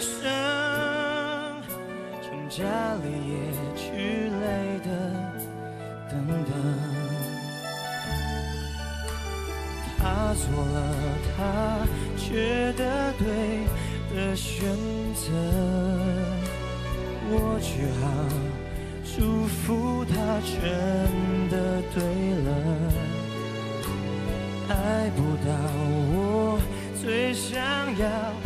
生，成家里也去累的，等等。他做了他觉得对的选择，我只好祝福他真的对了。爱不到我最想要。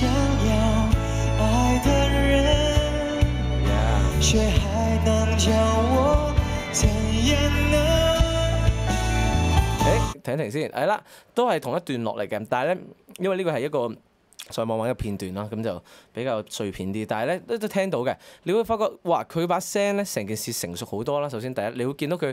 想要人，诶，停一停先，系啦，都系同一段落嚟嘅。但系咧，因为呢个系一个上网搵嘅片段啦，咁就比较碎片啲。但系咧，都都听到嘅，你会发觉，哇，佢把声咧，成件事成熟好多啦。首先第一，你会见到佢。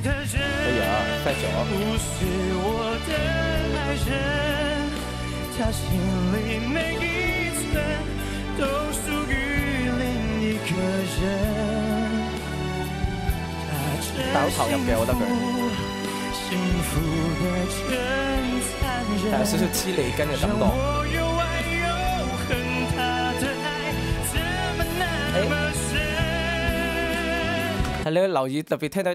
可以啊，太小。好投入嘅，我觉得佢。好投入嘅，我觉得佢。哎。Hello，老姨，特别太多。